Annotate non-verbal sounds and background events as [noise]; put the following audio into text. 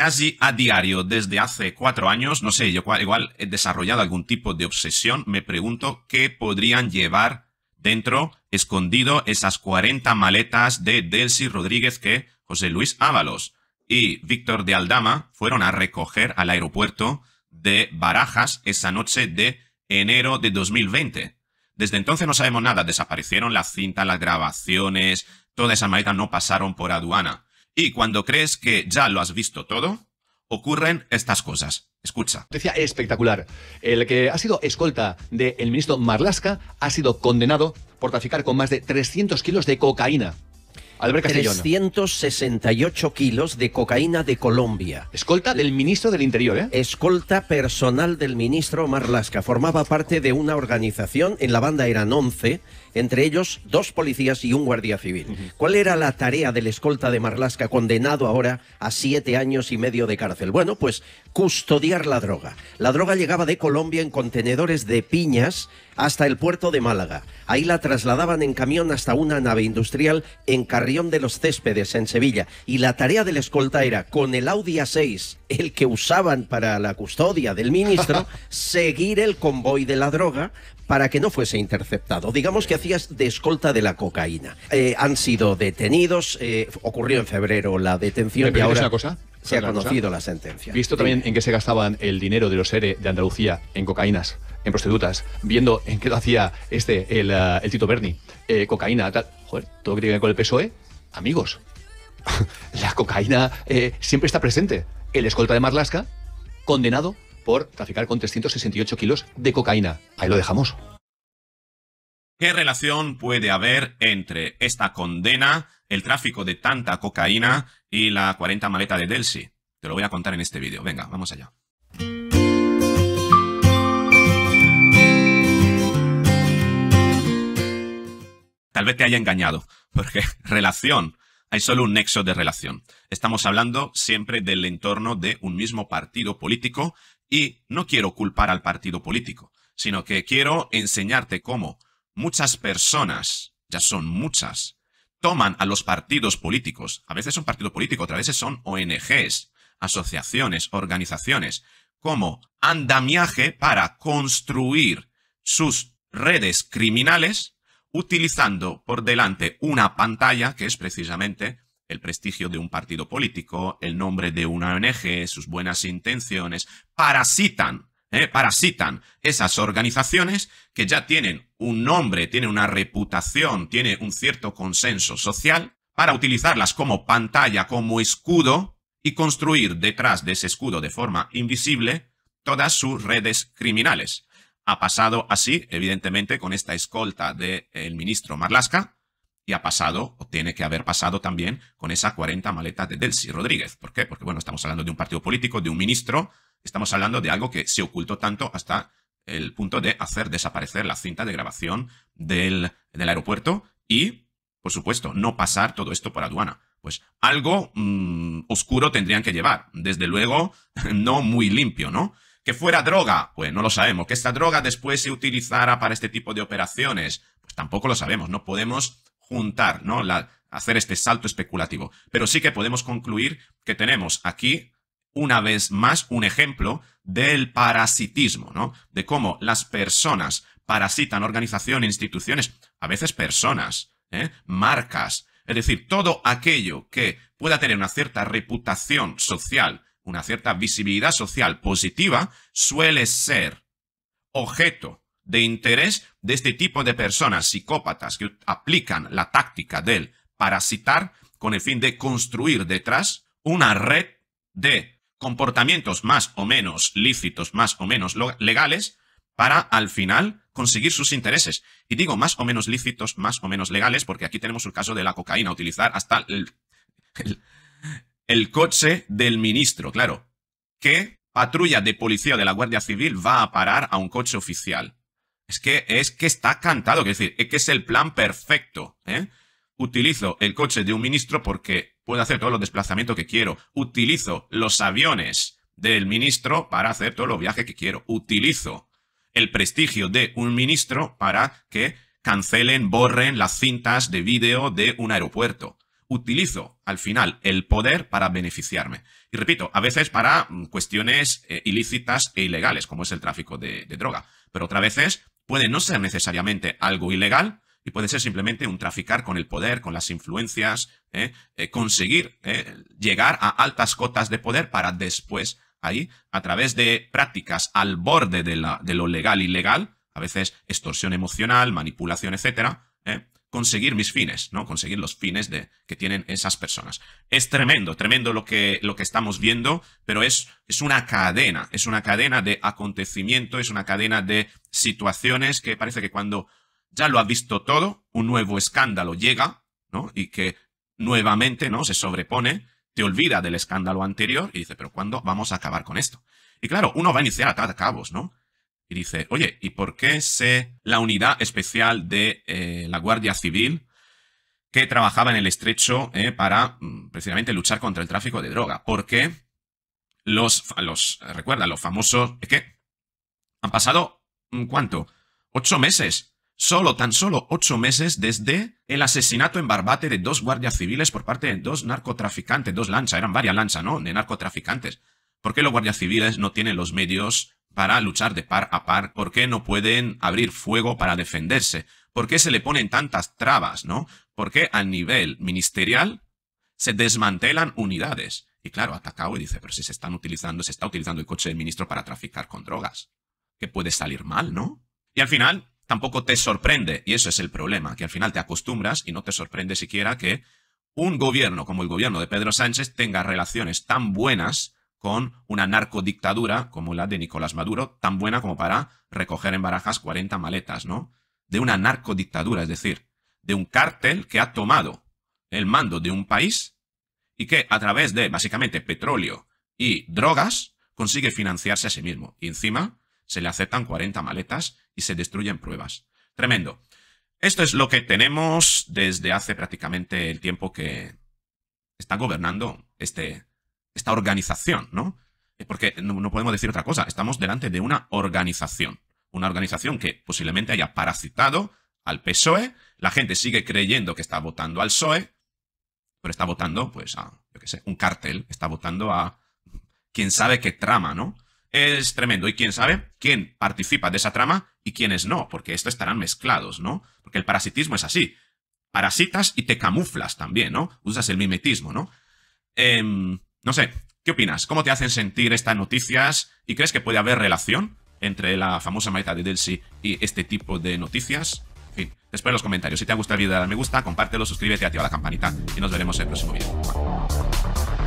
casi a diario desde hace cuatro años, no sé, yo igual he desarrollado algún tipo de obsesión, me pregunto qué podrían llevar dentro, escondido, esas 40 maletas de Delcy Rodríguez que José Luis Ábalos y Víctor de Aldama fueron a recoger al aeropuerto de Barajas esa noche de enero de 2020. Desde entonces no sabemos nada, desaparecieron la cinta, las grabaciones, todas esas maletas no pasaron por aduana. Y cuando crees que ya lo has visto todo, ocurren estas cosas. Escucha. Noticia espectacular. El que ha sido escolta del ministro Marlasca ha sido condenado por traficar con más de 300 kilos de cocaína. Albert Castellón. 368 kilos de cocaína de Colombia. Escolta del ministro del Interior, ¿eh? Escolta personal del ministro Marlasca. Formaba parte de una organización, en la banda eran 11, entre ellos dos policías y un guardia civil. ¿Cuál era la tarea del escolta de Marlasca condenado ahora a siete años y medio de cárcel? Bueno, pues custodiar la droga. La droga llegaba de Colombia en contenedores de piñas hasta el puerto de Málaga. Ahí la trasladaban en camión hasta una nave industrial en Carrión de los Céspedes, en Sevilla. Y la tarea del escolta era, con el Audi A6 el que usaban para la custodia del ministro, [laughs] seguir el convoy de la droga para que no fuese interceptado. Digamos que hacías de escolta de la cocaína. Eh, han sido detenidos, eh, ocurrió en febrero la detención y ahora... cosa? se ha conocido la sentencia. Visto también en qué se gastaban el dinero de los ERE de Andalucía, en cocaínas, en prostitutas, viendo en qué lo hacía este, el, eh, Tito Berni, cocaína, tal. Joder, todo que tiene que ver con el PSOE, amigos. [laughs] la cocaína siempre está presente el escolta de Marlaska, condenado por traficar con 368 kilos de cocaína. Ahí lo dejamos. ¿Qué relación puede haber entre esta condena, el tráfico de tanta cocaína y la 40 maleta de Delsi? Te lo voy a contar en este vídeo. Venga, vamos allá. Tal vez te haya engañado, porque [laughs] relación hay solo un nexo de relación. Estamos hablando siempre del entorno de un mismo partido político y no quiero culpar al partido político, sino que quiero enseñarte cómo muchas personas, ya son muchas, toman a los partidos políticos, a veces son partidos políticos, otras veces son ONGs, asociaciones, organizaciones, como andamiaje para construir sus redes criminales utilizando por delante una pantalla que es precisamente el prestigio de un partido político, el nombre de una ONG, sus buenas intenciones, parasitan, eh, parasitan esas organizaciones que ya tienen un nombre, tienen una reputación, tienen un cierto consenso social, para utilizarlas como pantalla, como escudo, y construir detrás de ese escudo de forma invisible todas sus redes criminales. Ha pasado así, evidentemente, con esta escolta del eh, ministro Marlasca y ha pasado, o tiene que haber pasado también, con esa 40 maletas de Delcy Rodríguez. ¿Por qué? Porque, bueno, estamos hablando de un partido político, de un ministro, estamos hablando de algo que se ocultó tanto hasta el punto de hacer desaparecer la cinta de grabación del, del aeropuerto y, por supuesto, no pasar todo esto por aduana pues algo mm, oscuro tendrían que llevar. Desde luego, [laughs] no muy limpio, ¿no? ¿Que fuera droga? Pues no lo sabemos. ¿Que esta droga después se utilizara para este tipo de operaciones? Pues tampoco lo sabemos. No podemos juntar, ¿no? La, hacer este salto especulativo. Pero sí que podemos concluir que tenemos aquí, una vez más, un ejemplo del parasitismo, ¿no? De cómo las personas parasitan organizaciones, instituciones, a veces personas, ¿eh? marcas. Es decir, todo aquello que pueda tener una cierta reputación social una cierta visibilidad social positiva, suele ser objeto de interés de este tipo de personas psicópatas que aplican la táctica del parasitar con el fin de construir detrás una red de comportamientos más o menos lícitos, más o menos legales, para al final conseguir sus intereses. Y digo más o menos lícitos, más o menos legales, porque aquí tenemos el caso de la cocaína, utilizar hasta el, el coche del ministro, claro. ¿Qué patrulla de policía de la Guardia Civil va a parar a un coche oficial? Es que, es que está cantado, es decir, es que es el plan perfecto. ¿eh? Utilizo el coche de un ministro porque puedo hacer todos los desplazamientos que quiero. Utilizo los aviones del ministro para hacer todos los viajes que quiero. Utilizo el prestigio de un ministro para que cancelen, borren las cintas de vídeo de un aeropuerto utilizo al final el poder para beneficiarme. Y repito, a veces para mm, cuestiones eh, ilícitas e ilegales, como es el tráfico de, droga. Pero otras veces puede no ser necesariamente algo ilegal y puede ser simplemente un traficar con el poder, con las influencias, eh, eh, conseguir llegar a altas cotas de poder para después ahí, a través de prácticas al borde de, la, de lo legal ilegal, a veces extorsión emocional, manipulación, etcétera, conseguir mis fines, ¿no? Conseguir los fines de, que tienen esas personas. Es tremendo, tremendo lo que, lo que estamos viendo, pero es, es una cadena, es una cadena de acontecimiento, es una cadena de situaciones que parece que cuando ya lo ha visto todo, un nuevo escándalo llega, ¿no? Y que nuevamente, ¿no? Se sobrepone, te olvida del escándalo anterior y dice, pero ¿cuándo vamos a acabar con esto? Y claro, uno va a iniciar a cabos, ¿no? y dice, oye, ¿y por qué se la unidad especial de eh, la Guardia Civil que trabajaba en el estrecho eh, para mm, precisamente luchar contra el tráfico de droga? ¿Por qué los, los, eh, recuerda, los famosos, ¿qué? han pasado, mm, ¿cuánto? Ocho meses. Solo, tan solo ocho meses desde el asesinato en Barbate de dos guardias civiles por parte de dos narcotraficantes, dos lanchas, eran varias lanchas, ¿no? De narcotraficantes. ¿Por qué los guardias civiles no tienen los medios para luchar de par a par? ¿Por qué no pueden abrir fuego para defenderse? ¿Por qué se le ponen tantas trabas, no? ¿Por qué a nivel ministerial se desmantelan unidades? Y claro, atacado y dice, pero si se están utilizando, se está utilizando el coche del ministro para traficar con drogas. Que puede salir mal, ¿no? Y al final, tampoco te sorprende, y eso es el problema, que al final te acostumbras y no te sorprende siquiera que un gobierno como el gobierno de Pedro Sánchez tenga relaciones tan buenas con una narcodictadura como la de Nicolás Maduro, tan buena como para recoger en barajas 40 maletas, ¿no? De una narcodictadura, es decir, de un cártel que ha tomado el mando de un país y que a través de básicamente petróleo y drogas consigue financiarse a sí mismo. Y encima se le aceptan 40 maletas y se destruyen pruebas. Tremendo. Esto es lo que tenemos desde hace prácticamente el tiempo que está gobernando este esta organización, ¿no? Eh, porque no, podemos decir otra cosa, estamos delante de una organización, una organización que posiblemente haya parasitado al PSOE, la gente sigue creyendo que está votando al PSOE, pero está votando, pues, a, yo qué sé, un cartel, está votando a quién sabe qué trama, ¿no? Es tremendo. Y quién sabe quién participa de esa trama y quiénes no, porque esto estarán mezclados, ¿no? Porque el parasitismo es así. Parasitas y te camuflas también, ¿no? Usas el mimetismo, ¿no? Eh, no sé, ¿qué opinas? ¿Cómo te hacen sentir estas noticias? ¿Y crees que puede haber relación entre la famosa maleta de Delcy y este tipo de noticias? En fin, después los comentarios. Si te ha gustado el video, dale me gusta, compártelo, suscríbete y activa la campanita. Y nos veremos en el próximo vídeo.